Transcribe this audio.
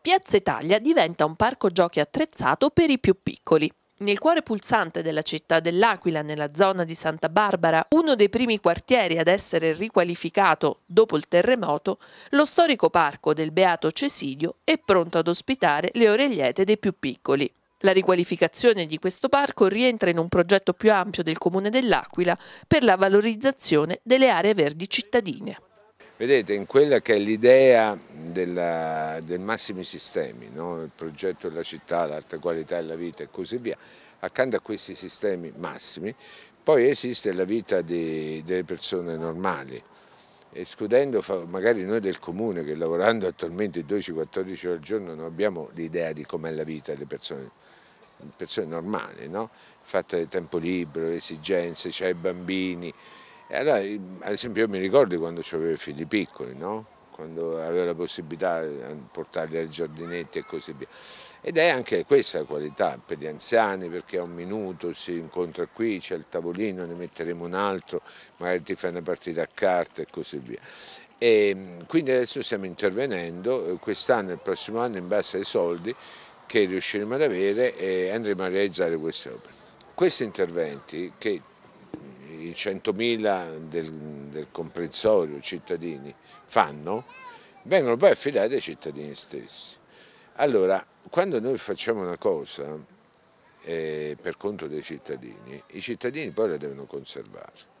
Piazza Italia diventa un parco giochi attrezzato per i più piccoli. Nel cuore pulsante della città dell'Aquila, nella zona di Santa Barbara, uno dei primi quartieri ad essere riqualificato dopo il terremoto, lo storico parco del Beato Cesidio è pronto ad ospitare le oregliete dei più piccoli. La riqualificazione di questo parco rientra in un progetto più ampio del Comune dell'Aquila per la valorizzazione delle aree verdi cittadine. Vedete, in quella che è l'idea della, del Massimi Sistemi, no? il progetto della città, l'alta qualità della vita e così via, accanto a questi sistemi massimi poi esiste la vita di, delle persone normali, escludendo magari noi del comune che lavorando attualmente 12-14 ore al giorno non abbiamo l'idea di com'è la vita delle persone persone normali, no? fatta di tempo libero, le esigenze, c'è cioè i bambini. E allora, ad esempio, io mi ricordo quando avevo i figli piccoli, no? quando avevo la possibilità di eh, portarli al giardinetto e così via. Ed è anche questa la qualità per gli anziani, perché a un minuto si incontra qui, c'è il tavolino, ne metteremo un altro, magari ti fai una partita a carte e così via. E mm, quindi adesso stiamo intervenendo, eh, quest'anno e il prossimo anno in base ai soldi che riusciremo ad avere e andremo a realizzare queste opere. Questi interventi che mm, i 100.000 del del comprensorio, cittadini fanno, vengono poi affidati ai cittadini stessi. Allora, quando noi facciamo una cosa eh, per conto dei cittadini, i cittadini poi la devono conservare.